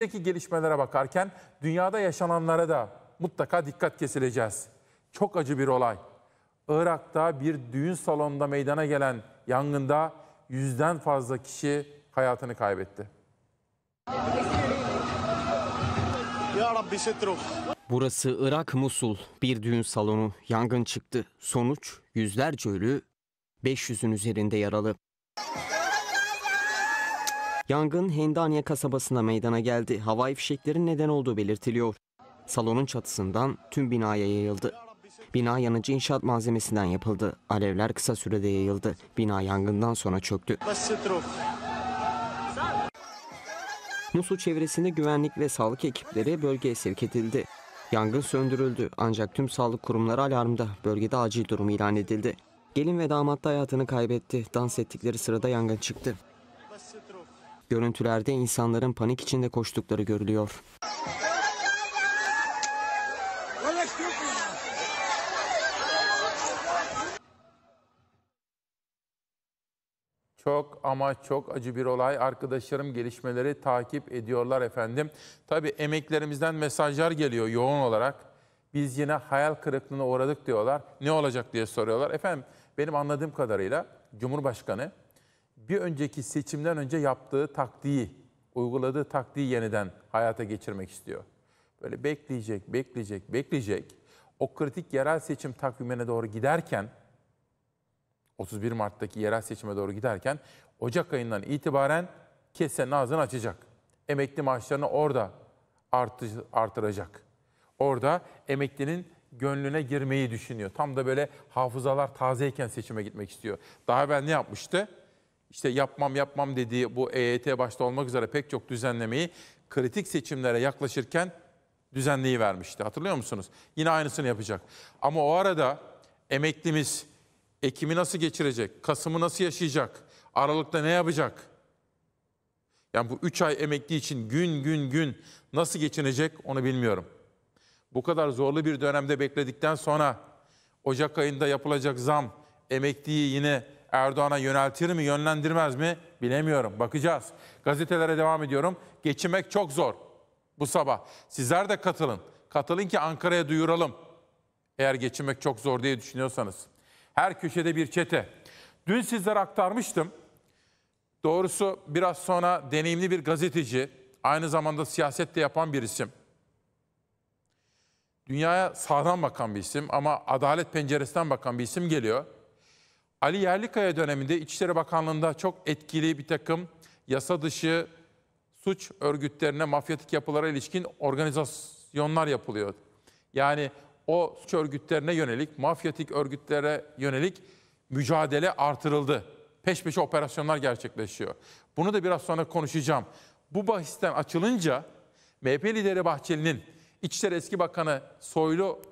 Türkiye'deki gelişmelere bakarken dünyada yaşananlara da mutlaka dikkat kesileceğiz. Çok acı bir olay. Irak'ta bir düğün salonunda meydana gelen yangında yüzden fazla kişi hayatını kaybetti. Burası Irak Musul. Bir düğün salonu. Yangın çıktı. Sonuç yüzlerce ölü, 500'ün üzerinde yaralı. Yangın Hendanya kasabasında meydana geldi. Havai fişeklerin neden olduğu belirtiliyor. Salonun çatısından tüm binaya yayıldı. Bina yanıcı inşaat malzemesinden yapıldı. Alevler kısa sürede yayıldı. Bina yangından sonra çöktü. Musul çevresinde güvenlik ve sağlık ekipleri bölgeye sevk edildi. Yangın söndürüldü ancak tüm sağlık kurumları alarmda. Bölgede acil durum ilan edildi. Gelin ve damat da hayatını kaybetti. Dans ettikleri sırada yangın çıktı. Görüntülerde insanların panik içinde koştukları görülüyor. Çok ama çok acı bir olay. Arkadaşlarım gelişmeleri takip ediyorlar efendim. Tabii emeklerimizden mesajlar geliyor yoğun olarak. Biz yine hayal kırıklığına uğradık diyorlar. Ne olacak diye soruyorlar. Efendim benim anladığım kadarıyla Cumhurbaşkanı bir önceki seçimden önce yaptığı taktiği, uyguladığı taktiği yeniden hayata geçirmek istiyor. Böyle bekleyecek, bekleyecek, bekleyecek. O kritik yerel seçim takvimine doğru giderken 31 Mart'taki yerel seçime doğru giderken Ocak ayından itibaren kesenin ağzını açacak. Emekli maaşlarını orada artı, artıracak. Orada emeklinin gönlüne girmeyi düşünüyor. Tam da böyle hafızalar tazeyken seçime gitmek istiyor. Daha ben ne yapmıştı? işte yapmam yapmam dediği bu EYT başta olmak üzere pek çok düzenlemeyi kritik seçimlere yaklaşırken düzenliği vermişti. Hatırlıyor musunuz? Yine aynısını yapacak. Ama o arada emeklimiz Ekim'i nasıl geçirecek? Kasım'ı nasıl yaşayacak? Aralık'ta ne yapacak? Yani bu 3 ay emekli için gün gün gün nasıl geçinecek onu bilmiyorum. Bu kadar zorlu bir dönemde bekledikten sonra Ocak ayında yapılacak zam emekliyi yine Erdoğan'a yöneltir mi yönlendirmez mi bilemiyorum. Bakacağız. Gazetelere devam ediyorum. Geçinmek çok zor bu sabah. Sizler de katılın. Katılın ki Ankara'ya duyuralım. Eğer geçinmek çok zor diye düşünüyorsanız. Her köşede bir çete. Dün sizlere aktarmıştım. Doğrusu biraz sonra deneyimli bir gazeteci, aynı zamanda siyaset de yapan bir isim. Dünyaya sağdan bakan bir isim ama adalet penceresinden bakan bir isim geliyor. Ali Yerlikaya döneminde İçişleri Bakanlığı'nda çok etkili bir takım yasa dışı suç örgütlerine, mafyatik yapılara ilişkin organizasyonlar yapılıyor. Yani o suç örgütlerine yönelik, mafyatik örgütlere yönelik mücadele artırıldı. Peş peşe operasyonlar gerçekleşiyor. Bunu da biraz sonra konuşacağım. Bu bahisten açılınca MHP lideri Bahçeli'nin İçişleri Eski Bakanı Soylu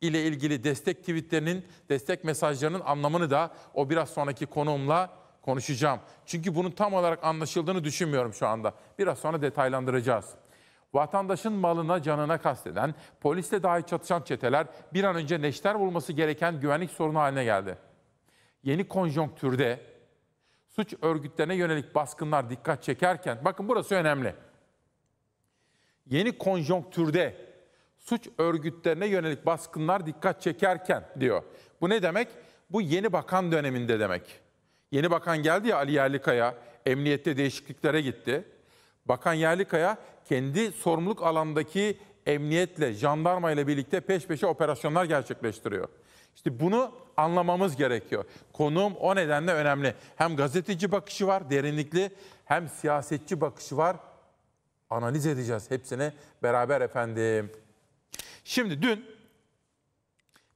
ile ilgili destek tweetlerinin, destek mesajlarının anlamını da o biraz sonraki konuğumla konuşacağım. Çünkü bunun tam olarak anlaşıldığını düşünmüyorum şu anda. Biraz sonra detaylandıracağız. Vatandaşın malına canına kasteden, polisle dahi çatışan çeteler bir an önce neşter bulması gereken güvenlik sorunu haline geldi. Yeni konjonktürde suç örgütlerine yönelik baskınlar dikkat çekerken, bakın burası önemli. Yeni konjonktürde suç örgütlerine yönelik baskınlar dikkat çekerken diyor. Bu ne demek? Bu yeni bakan döneminde demek. Yeni bakan geldi ya Ali Yerlikaya, emniyette değişikliklere gitti. Bakan Yerlikaya kendi sorumluluk alandaki emniyetle, jandarma ile birlikte peş peşe operasyonlar gerçekleştiriyor. İşte bunu anlamamız gerekiyor. Konum o nedenle önemli. Hem gazeteci bakışı var, derinlikli, hem siyasetçi bakışı var. Analiz edeceğiz hepsini beraber efendim. Şimdi dün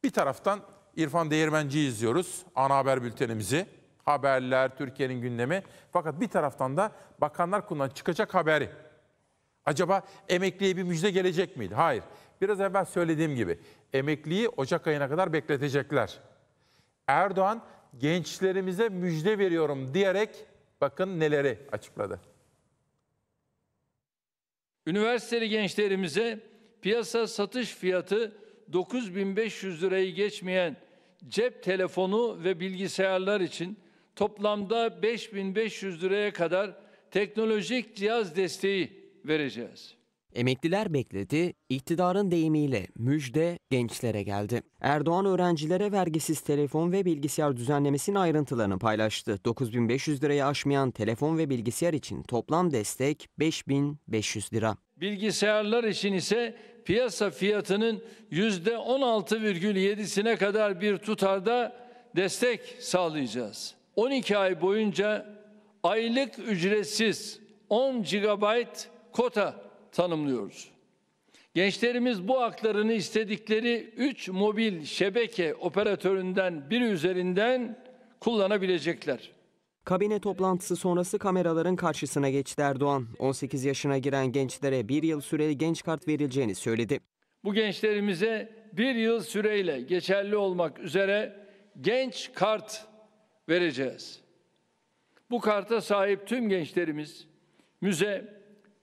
bir taraftan İrfan Değirmenci'yi izliyoruz. Ana haber bültenimizi. Haberler, Türkiye'nin gündemi. Fakat bir taraftan da Bakanlar Kurulu'ndan çıkacak haberi. Acaba emekliye bir müjde gelecek miydi? Hayır. Biraz evvel söylediğim gibi emekliyi Ocak ayına kadar bekletecekler. Erdoğan gençlerimize müjde veriyorum diyerek bakın neleri açıkladı. Üniversiteli gençlerimize piyasa satış fiyatı 9500 lirayı geçmeyen cep telefonu ve bilgisayarlar için toplamda 5500 liraya kadar teknolojik cihaz desteği vereceğiz. Emekliler bekledi, iktidarın deyimiyle müjde gençlere geldi. Erdoğan öğrencilere vergisiz telefon ve bilgisayar düzenlemesinin ayrıntılarını paylaştı. 9500 lirayı aşmayan telefon ve bilgisayar için toplam destek 5500 lira. Bilgisayarlar için ise piyasa fiyatının yüzde 16,7'sine kadar bir tutarda destek sağlayacağız. 12 ay boyunca aylık ücretsiz 10 GB kota tanımlıyoruz. Gençlerimiz bu haklarını istedikleri 3 mobil şebeke operatöründen biri üzerinden kullanabilecekler. Kabine toplantısı sonrası kameraların karşısına geçti Erdoğan. 18 yaşına giren gençlere bir yıl süreli genç kart verileceğini söyledi. Bu gençlerimize bir yıl süreyle geçerli olmak üzere genç kart vereceğiz. Bu karta sahip tüm gençlerimiz müze,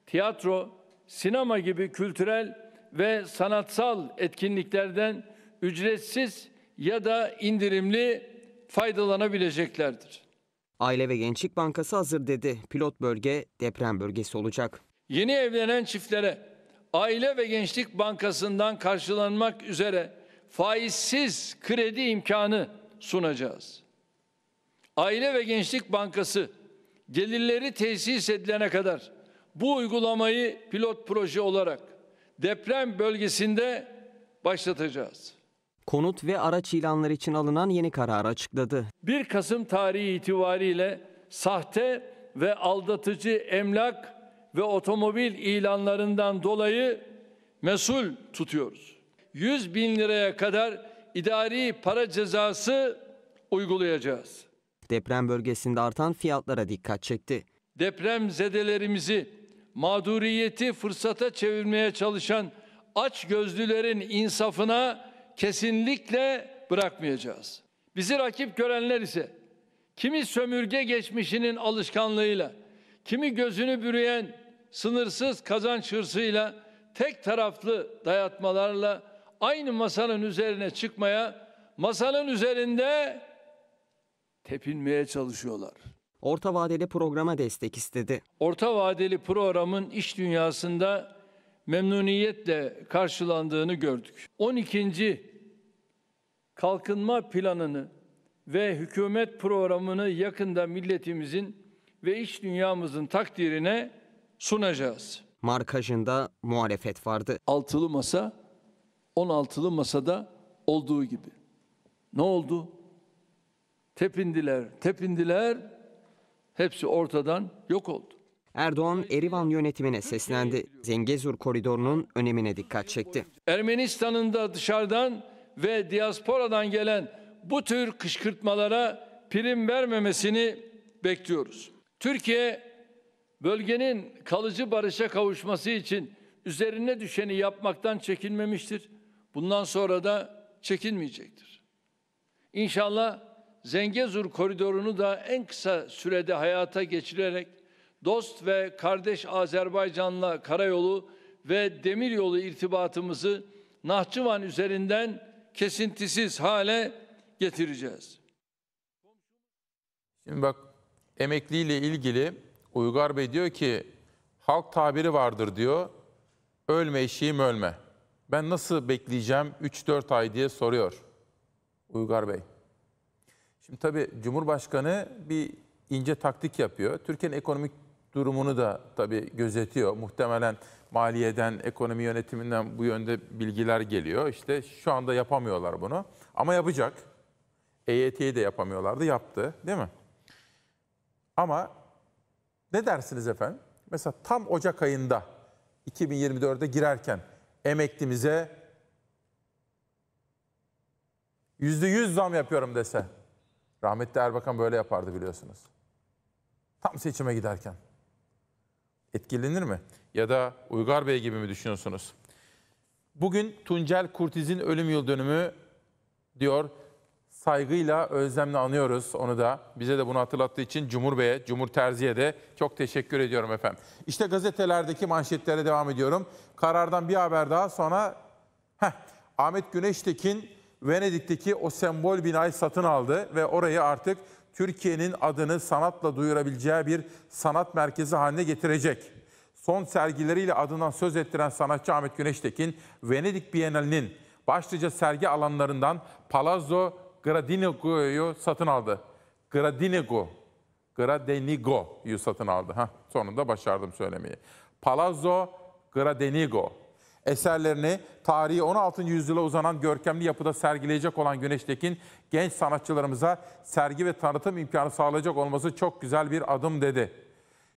tiyatro, sinema gibi kültürel ve sanatsal etkinliklerden ücretsiz ya da indirimli faydalanabileceklerdir. Aile ve Gençlik Bankası hazır dedi. Pilot bölge deprem bölgesi olacak. Yeni evlenen çiftlere Aile ve Gençlik Bankası'ndan karşılanmak üzere faizsiz kredi imkanı sunacağız. Aile ve Gençlik Bankası gelirleri tesis edilene kadar bu uygulamayı pilot proje olarak deprem bölgesinde başlatacağız konut ve araç ilanları için alınan yeni kararı açıkladı. 1 Kasım tarihi itibariyle sahte ve aldatıcı emlak ve otomobil ilanlarından dolayı mesul tutuyoruz. 100 bin liraya kadar idari para cezası uygulayacağız. Deprem bölgesinde artan fiyatlara dikkat çekti. Deprem zedelerimizi mağduriyeti fırsata çevirmeye çalışan aç gözlülerin insafına kesinlikle bırakmayacağız. Bizi rakip görenler ise kimi sömürge geçmişinin alışkanlığıyla, kimi gözünü bürüyen sınırsız kazanç hırsıyla, tek taraflı dayatmalarla aynı masanın üzerine çıkmaya, masanın üzerinde tepinmeye çalışıyorlar. Orta vadeli programa destek istedi. Orta vadeli programın iş dünyasında memnuniyetle karşılandığını gördük. 12. kalkınma planını ve hükümet programını yakında milletimizin ve iş dünyamızın takdirine sunacağız. Markajında muhalefet vardı. Altılı masa 16'lı masada olduğu gibi. Ne oldu? Tepindiler, tepindiler. Hepsi ortadan yok oldu. Erdoğan Erivan yönetimine seslendi. Zengezur koridorunun önemine dikkat çekti. Ermenistan'ın da dışarıdan ve diasporadan gelen bu tür kışkırtmalara prim vermemesini bekliyoruz. Türkiye bölgenin kalıcı barışa kavuşması için üzerine düşeni yapmaktan çekinmemiştir. Bundan sonra da çekinmeyecektir. İnşallah Zengezur koridorunu da en kısa sürede hayata geçirerek dost ve kardeş Azerbaycan'la karayolu ve demiryolu irtibatımızı Nahçıvan üzerinden kesintisiz hale getireceğiz. Şimdi bak emekliyle ilgili Uygar Bey diyor ki halk tabiri vardır diyor. Ölme eşiğim ölme. Ben nasıl bekleyeceğim 3-4 ay diye soruyor Uygar Bey. Şimdi tabii Cumhurbaşkanı bir ince taktik yapıyor. Türkiye'nin ekonomik durumunu da tabii gözetiyor. Muhtemelen maliyeden, ekonomi yönetiminden bu yönde bilgiler geliyor. İşte şu anda yapamıyorlar bunu ama yapacak. EYT'yi de yapamıyorlardı, yaptı değil mi? Ama ne dersiniz efendim? Mesela tam Ocak ayında 2024'de girerken emeklimize %100 zam yapıyorum dese. Rahmetli Erbakan böyle yapardı biliyorsunuz. Tam seçime giderken etkilenir mi? Ya da Uygar Bey gibi mi düşünüyorsunuz? Bugün Tuncel Kurtiz'in ölüm yıl dönümü diyor. Saygıyla, özlemle anıyoruz onu da. Bize de bunu hatırlattığı için Cumhur Bey'e, Cumhur Terzi'ye de çok teşekkür ediyorum efendim. İşte gazetelerdeki manşetlere devam ediyorum. Karardan bir haber daha sonra heh, Ahmet Güneştekin Venedik'teki o sembol binayı satın aldı ve orayı artık Türkiye'nin adını sanatla duyurabileceği bir sanat merkezi haline getirecek. Son sergileriyle adından söz ettiren sanatçı Ahmet Güneştekin, Venedik Bienalinin başlıca sergi alanlarından Palazzo Gradinigo'yu satın aldı. Gradinigo, Gradenigo'yu satın aldı. Heh, sonunda başardım söylemeyi. Palazzo Gradenigo. Eserlerini tarihi 16. yüzyıla uzanan görkemli yapıda sergileyecek olan Güneştekin, genç sanatçılarımıza sergi ve tanıtım imkanı sağlayacak olması çok güzel bir adım dedi.